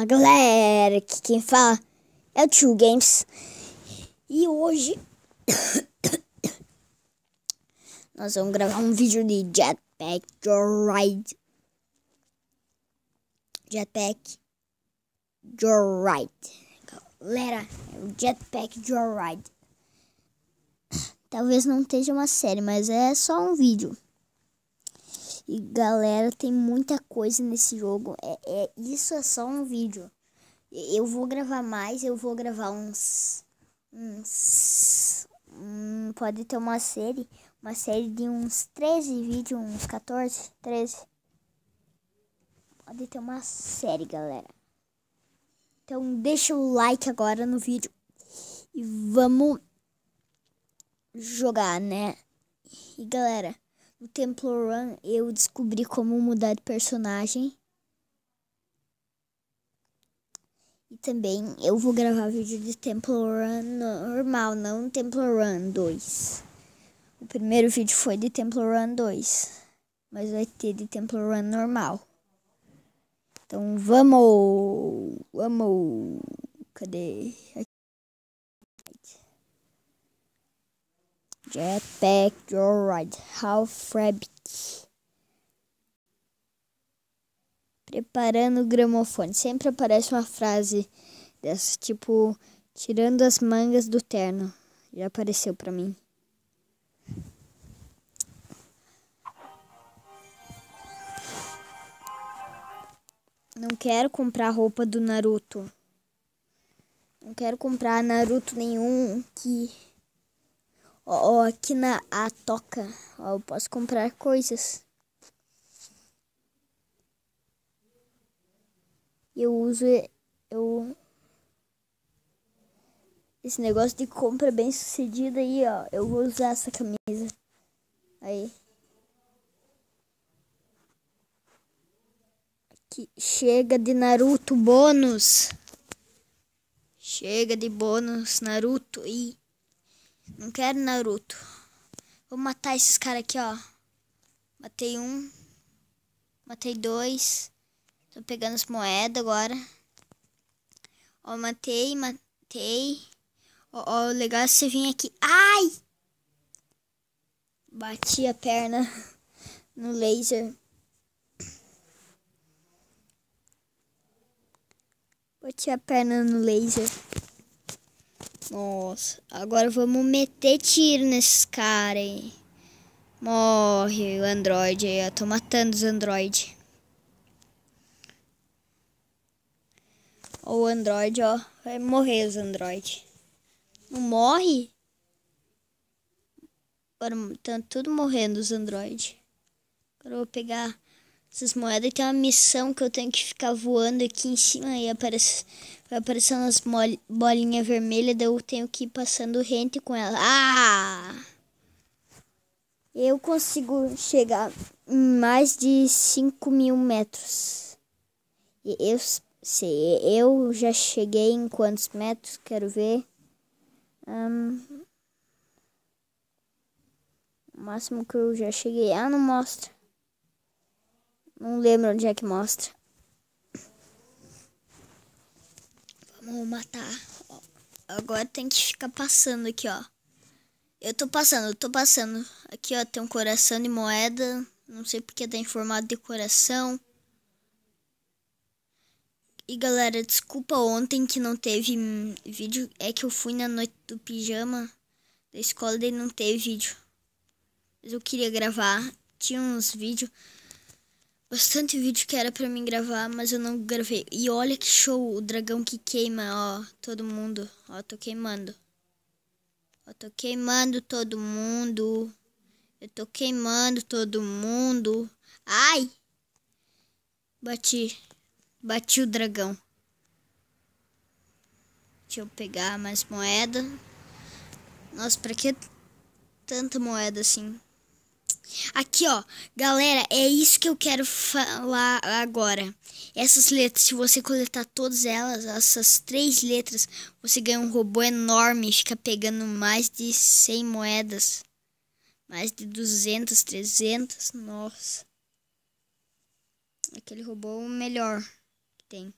Fala galera, aqui quem fala é o Tio Games e hoje nós vamos gravar um vídeo de Jetpack Joyride. Jetpack Joyride, galera, é Jetpack Joyride. Talvez não esteja uma série, mas é só um vídeo. E galera, tem muita coisa nesse jogo. É, é isso é só um vídeo. Eu vou gravar mais, eu vou gravar uns uns um, pode ter uma série, uma série de uns 13 vídeos, uns 14, 13. Pode ter uma série, galera. Então deixa o like agora no vídeo e vamos jogar, né? E galera, o Templo Run eu descobri como mudar de personagem. E também eu vou gravar vídeo de Temple Run normal, não Temple Run 2. O primeiro vídeo foi de Temple Run 2, mas vai ter de Temple Run normal. Então vamos! Vamos! Cadê? Aqui. Jetpack Joyride Ralph Rabbit. Preparando o gramofone. Sempre aparece uma frase dessa, tipo, tirando as mangas do terno. Já apareceu pra mim. Não quero comprar roupa do Naruto. Não quero comprar Naruto nenhum que Ó, aqui na a toca, ó, eu posso comprar coisas. Eu uso eu esse negócio de compra bem sucedida aí, ó. Eu vou usar essa camisa. Aí. Aqui. Chega de Naruto bônus. Chega de bônus Naruto e não quero Naruto. Vou matar esses caras aqui, ó. Matei um. Matei dois. Tô pegando as moedas agora. Ó, matei, matei. Ó, ó, o legal é você vir aqui. Ai! Bati a perna no laser. Bati a perna no laser. Nossa, agora vamos meter tiro nesses caras aí. Morre o Android aí, eu tô matando os Android. O Android, ó, vai morrer os Android. Não morre? Agora estão tá tudo morrendo os Android. Agora eu vou pegar essas moedas tem uma missão que eu tenho que ficar voando aqui em cima e aparece, vai aparecendo as bolinhas vermelhas, daí eu tenho que ir passando rente com ela. Ah! Eu consigo chegar em mais de 5 mil metros. E eu sei, eu já cheguei em quantos metros? Quero ver. Um, o máximo que eu já cheguei. Ah, não mostra. Não lembro onde é que mostra. Vamos matar. agora tem que ficar passando aqui, ó. Eu tô passando, eu tô passando. Aqui, ó, tem um coração de moeda. Não sei porque tá em formato de coração. E galera, desculpa ontem que não teve vídeo. É que eu fui na noite do pijama da escola e não teve vídeo. Mas eu queria gravar. Tinha uns vídeos bastante vídeo que era para mim gravar, mas eu não gravei. E olha que show, o dragão que queima, ó, todo mundo. Ó, tô queimando. Ó, tô queimando todo mundo. Eu tô queimando todo mundo. Ai! Bati. Bati o dragão. Deixa eu pegar mais moeda. Nossa, pra que tanta moeda assim? Aqui, ó, galera, é isso que eu quero falar agora. Essas letras, se você coletar todas elas, essas três letras, você ganha um robô enorme, fica pegando mais de 100 moedas. Mais de 200, 300, nossa. Aquele robô é melhor que tem.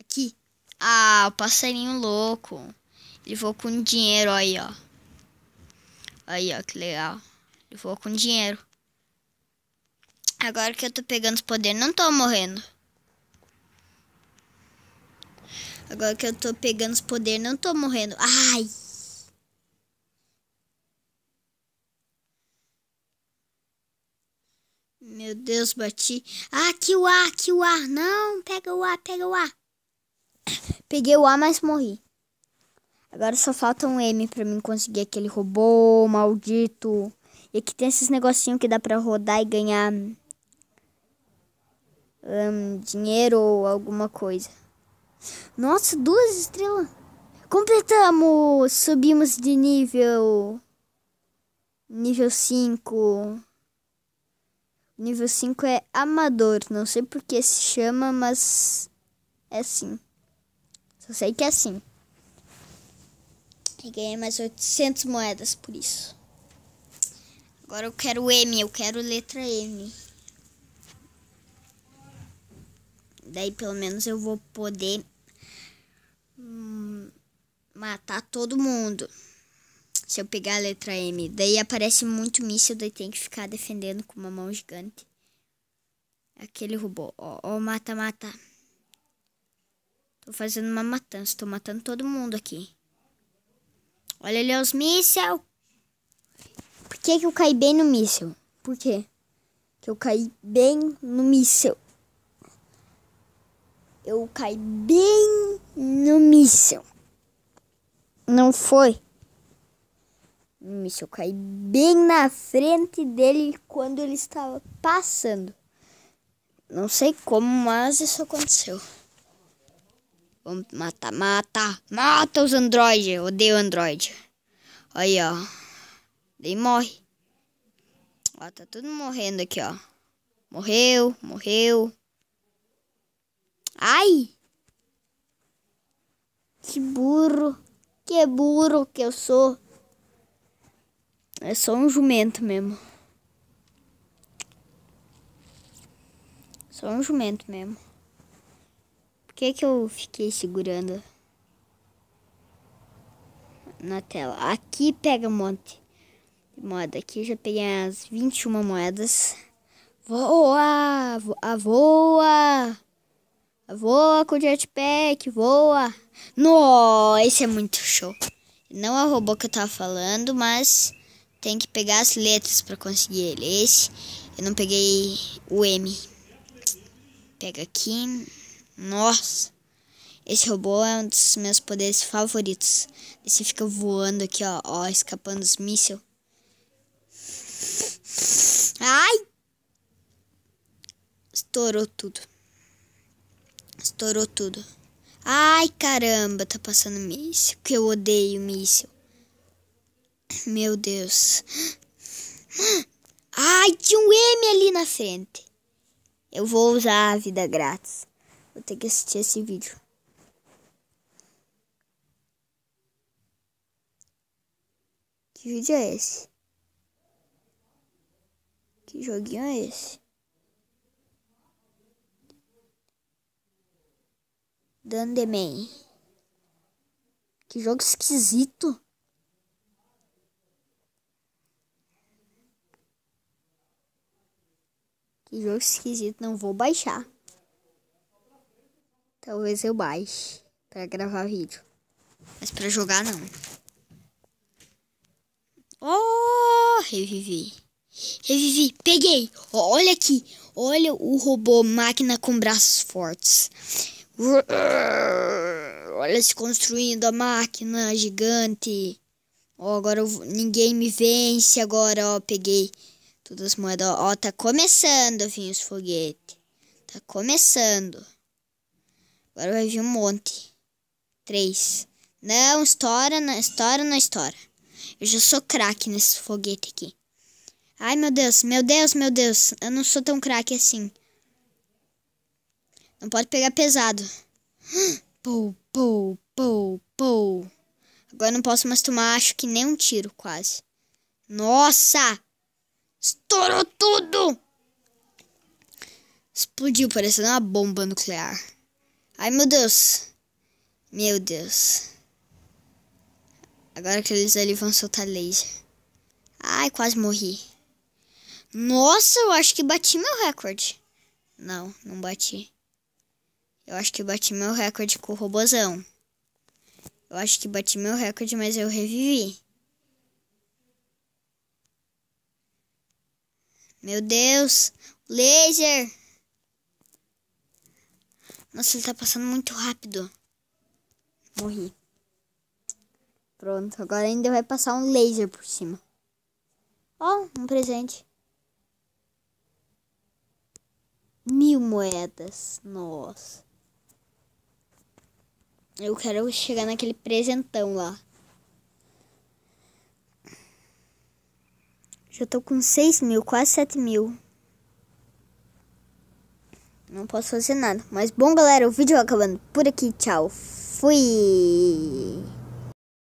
Aqui. Ah, o passarinho louco. Ele voou com dinheiro aí, ó. Aí, ó, que legal. Eu vou com dinheiro. Agora que eu tô pegando os poderes, não tô morrendo. Agora que eu tô pegando os poderes, não tô morrendo. Ai! Meu Deus, bati. Ah, que o ar, aqui o ar. Não, pega o ar, pega o ar. Peguei o ar, mas morri. Agora só falta um M pra mim conseguir aquele robô maldito. E aqui tem esses negocinhos que dá pra rodar e ganhar um, dinheiro ou alguma coisa. Nossa, duas estrelas. Completamos! Subimos de nível. Nível 5. Nível 5 é amador. Não sei porque se chama, mas é assim. Só sei que é assim. E ganhei mais 800 moedas por isso. Agora eu quero M, eu quero letra M. Daí pelo menos eu vou poder hum, matar todo mundo. Se eu pegar a letra M. Daí aparece muito míssil, daí tem que ficar defendendo com uma mão gigante. Aquele robô. Ó, ó, mata, mata. Tô fazendo uma matança, tô matando todo mundo aqui. Olha ali os míssil que, que eu caí bem no míssil? Por quê? Que eu caí bem no míssil. Eu caí bem no míssil. Não foi. No míssil. Eu caí bem na frente dele quando ele estava passando. Não sei como, mas isso aconteceu. Vamos matar, mata, mata os androides. Odeio android. Aí, ó. Daí morre. Ó, tá tudo morrendo aqui, ó. Morreu, morreu. Ai! Que burro. Que burro que eu sou. É só um jumento mesmo. Só um jumento mesmo. Por que que eu fiquei segurando na tela? Aqui pega um monte moeda aqui. Já peguei as 21 moedas. Voa! Ah, voa! Voa, voa com o jetpack! Voa! No, esse é muito show. Não é o robô que eu tava falando, mas tem que pegar as letras para conseguir ele. Esse, eu não peguei o M. Pega aqui. Nossa! Esse robô é um dos meus poderes favoritos. Esse fica voando aqui, ó, ó escapando dos mísseis. Ai! Estourou tudo. Estourou tudo. Ai, caramba, tá passando míssil. Que eu odeio míssil. Meu Deus. Ai, tinha um M ali na frente. Eu vou usar a vida grátis. Vou ter que assistir esse vídeo. Que vídeo é esse? Que joguinho é esse? Dandeman. Que jogo esquisito. Que jogo esquisito, não vou baixar. Talvez eu baixe para gravar vídeo. Mas para jogar não. Oh, revivi. Revivi, peguei. Olha aqui. Olha o robô máquina com braços fortes. Olha se construindo a máquina gigante. agora ninguém me vence agora, ó, peguei todas as moedas. Ó, tá começando a vir os foguetes. Tá começando. Agora vai vir um monte. Três. Não, estoura, não estoura, não estoura. Eu já sou craque nesse foguete aqui. Ai, meu Deus, meu Deus, meu Deus. Eu não sou tão craque assim. Não pode pegar pesado. Pou, pou, pou, pou. Agora não posso mais tomar, acho que nem um tiro, quase. Nossa! Estourou tudo! Explodiu, parecendo uma bomba nuclear. Ai, meu Deus. Meu Deus. Agora eles ali vão soltar laser. Ai, quase morri. Nossa, eu acho que bati meu recorde. Não, não bati. Eu acho que bati meu recorde com o robozão. Eu acho que bati meu recorde, mas eu revivi. Meu Deus! Laser! Nossa, ele tá passando muito rápido. Morri. Pronto, agora ainda vai passar um laser por cima. Ó, oh, um presente. Mil moedas. Nossa. Eu quero chegar naquele presentão lá. Já tô com seis mil, quase sete mil. Não posso fazer nada. Mas bom, galera, o vídeo acabando por aqui. Tchau. Fui.